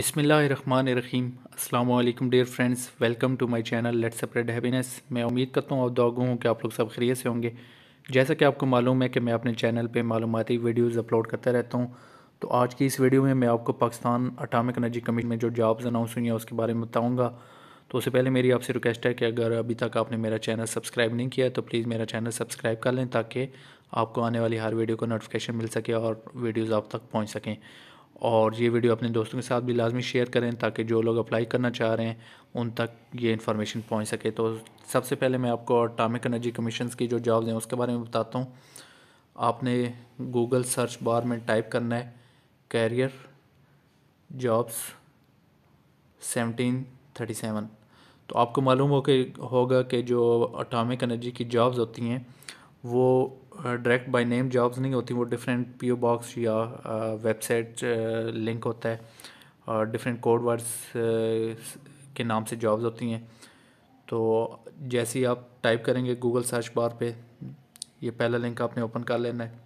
अस्सलाम वालेकुम dear friends welcome to my channel let's spread happiness मैं उम्मीद करता हूँ आप दोगों हूँ कि आप लोग सब खरीय से होंगे जैसा कि आपको मालूम है कि मैं अपने चैनल पे मालूमती वीडियोस अपलोड करता रहता हूँ तो आज की इस वीडियो में मैं आपको पाकिस्तान अटामिक एनर्जी कमीशन में जो जॉब्स अनाउंस हुई हैं उसके बारे में बताऊँगा तो उससे पहले मेरी आपसे रिक्वेस्ट है कि अगर अभी तक आपने मेरा चैनल सब्सक्राइब नहीं किया तो प्लीज़ मेरा चैनल सब्सक्राइब कर लें ताकि आपको आने वाली हर वीडियो को नोटिफिकेशन मिल सके और वीडियोज़ आप तक पहुँच सकें और ये वीडियो अपने दोस्तों के साथ भी लाजमी शेयर करें ताकि जो लोग अप्लाई करना चाह रहे हैं उन तक ये इन्फॉर्मेशन पहुंच सके तो सबसे पहले मैं आपको अटामिक एनर्जी कमीशन की जो जॉब्स हैं उसके बारे में बताता हूँ आपने गूगल सर्च बार में टाइप करना है career jobs seventeen thirty seven तो आपको मालूम हो कि होगा कि जो अटामिक एनर्जी की जॉब्स होती हैं वो डायरेक्ट बाय नेम जॉब्स नहीं होती वो डिफरेंट पीओ बॉक्स या वेबसाइट uh, लिंक uh, होता है और डिफरेंट कोड वर्ड्स के नाम से जॉब्स होती हैं तो जैसे ही आप टाइप करेंगे गूगल सर्च बार पे ये पहला लिंक आपने ओपन कर लेना है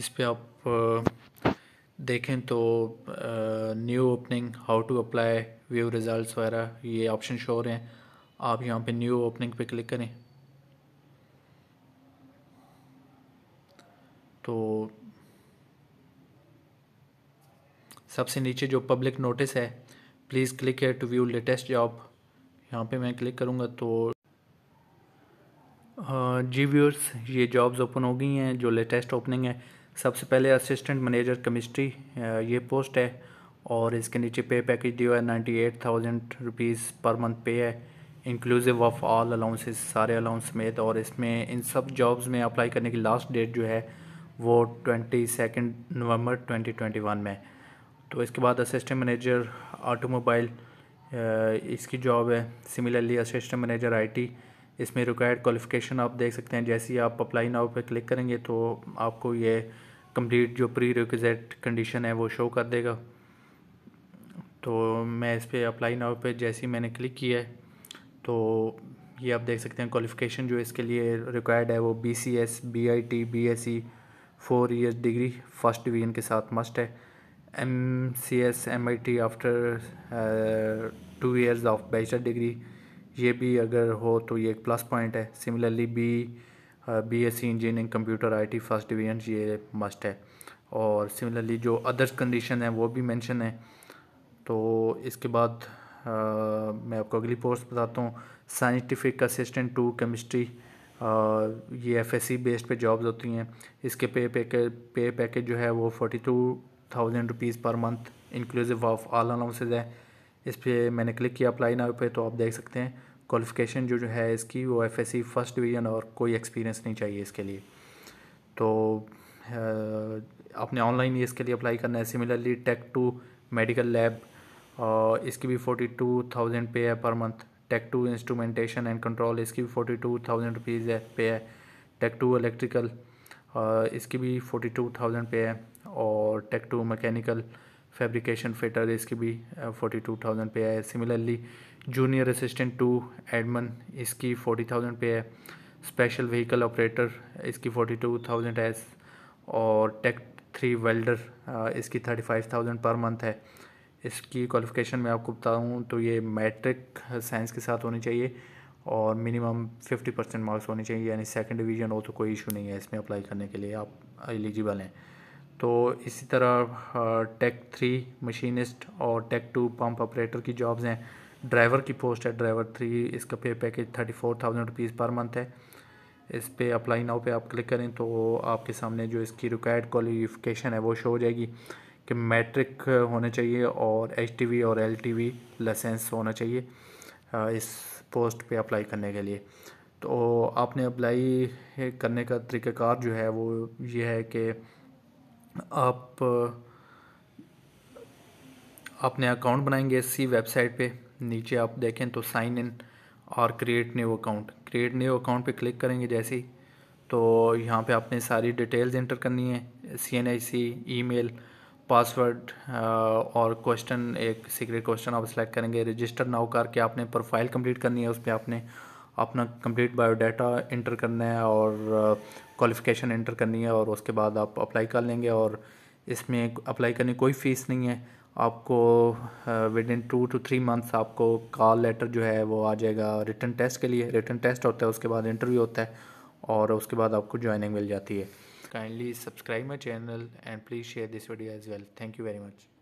इस पर आप uh, देखें तो new opening how to apply view results वगैरह ये ऑप्शन शो हो रहे हैं आप यहाँ पे न्यू ओपनिंग पे क्लिक करें तो सबसे नीचे जो पब्लिक नोटिस है please click here to view latest job यहाँ पे मैं क्लिक करूँगा तो जी व्यूअर्स ये जॉब्स ओपन हो गई हैं जो लेटेस्ट ओपनिंग है सबसे पहले असिस्टेंट मैनेजर केमिस्ट्री ये पोस्ट है और इसके नीचे पे पैकेज दिया है ninety eight thousand rupees per month पे है इंक्लूसिव ऑफ ऑल अलाउंसेस सारे अलाउंस समेत और इसमें इन सब जॉब्स में अप्लाई करने की लास्ट डेट जो है वो twenty second November twenty twenty one में तो इसके बाद असिस्टेंट मैनेजर ऑटोमोबाइल इसकी जॉब है सिमिलरली असिस्टेंट मैनेजर आईटी इसमें रिक्वायर्ड क्वालिफिकेशन आप देख सकते हैं जैसे ही आप अप्लाई नाउ पे क्लिक करेंगे तो आपको ये कंप्लीट जो प्री रिक्विजेट कंडीशन है वो शो कर देगा तो मैं इस पर अप्लाई नाउ पे जैसे ही मैंने क्लिक किया है तो ये आप देख सकते हैं क्वालिफिकेशन जो इसके लिए रिक्वायर्ड है वो B C S B I T B S C four years degree first division के साथ मस्ट है M C S M I T after two years of bachelor degree ये भी अगर हो तो ये एक प्लस पॉइंट है similarly B B S C engineering computer I T first division ये मस्ट है और सिमिलरली जो अदर्स कंडीशन है वो भी मैंशन है तो इसके बाद आ, uh, मैं आपको अगली पोस्ट बताता हूँ साइंटिफिक असिस्टेंट टू केमिस्ट्री ये एफ एस सी बेस्ड पे जॉब्स होती हैं इसके पे पैकेज पे पैकेज जो है वो forty two thousand rupees per month inclusive of all allowances है इस पर मैंने क्लिक किया अप्लाई नाउ पे तो आप देख सकते हैं क्वालिफ़िकेशन जो जो है इसकी वो F S C first division और कोई एक्सपीरियंस नहीं चाहिए इसके लिए तो आपने ऑनलाइन ही इसके लिए अप्लाई करना है similarly tech two medical lab और इसकी भी फोर्टी टू थाउजेंड पे है per month tech two instrumentation and control इसकी भी फोर्टी टू थाउजेंड रुपीज़ है पे है टेक टू इलेक्ट्रिकल इसकी भी फोर्टी टू थाउजेंड पे है और tech two mechanical fabrication fitter इसकी भी फोर्टी टू थाउजेंड पे है similarly junior assistant two admin इसकी फोर्टी थाउजेंड पे है स्पेशल व्हीकल ऑपरेटर इसकी फोर्टी टू थाउजेंड है और टेक थ्री वेल्डर इसकी thirty five thousand per month है इसकी क्वालिफ़िकेशन मैं आपको बताऊँ तो ये मैट्रिक साइंस के साथ होनी चाहिए और मिनिमम फिफ्टी परसेंट मार्क्स होने चाहिए यानी सेकंड डिवीज़न हो तो कोई इशू नहीं है इसमें अप्लाई करने के लिए आप एलिजिबल हैं तो इसी तरह टेक थ्री मशीनिस्ट और टेक टू पंप ऑपरेटर की जॉब्स हैं ड्राइवर की पोस्ट है ड्राइवर थ्री इसका pay package thirty four thousand rupees per month है इस पर अप्लाई नाउ पे आप क्लिक करें तो आपके सामने जो इसकी रिक्वायर्ड क्वालिफिकेशन है वो शो हो जाएगी कि मैट्रिक होने चाहिए और एच और एल लाइसेंस होना चाहिए इस पोस्ट पे अप्लाई करने के लिए तो आपने अप्लाई करने का तरीक़ाकार जो है वो ये है कि आप आपने अकाउंट बनाएंगे इसी वेबसाइट पे नीचे आप देखें तो साइन इन और create new account create new account पे क्लिक करेंगे जैसे ही तो यहाँ पे आपने सारी डिटेल्स इंटर करनी है C N I C email password uh, और क्वेश्चन एक सीक्रेट क्वेश्चन आप सेलेक्ट करेंगे रजिस्टर नाउ करके आपने प्रोफाइल कंप्लीट करनी है उस पर आपने अपना कंप्लीट बायोडाटा इंटर करना है और क्वालिफिकेशन uh, इंटर करनी है और उसके बाद आप अप्लाई कर लेंगे और इसमें अप्लाई करने कोई फ़ीस नहीं है आपको within two to three months आपको कॉल लेटर जो है वो आ जाएगा रिटर्न टेस्ट के लिए रिटर्न टेस्ट होता है उसके बाद इंटरव्यू होता है और उसके बाद आपको ज्वाइनिंग मिल जाती है kindly subscribe my channel and please share this video as well thank you very much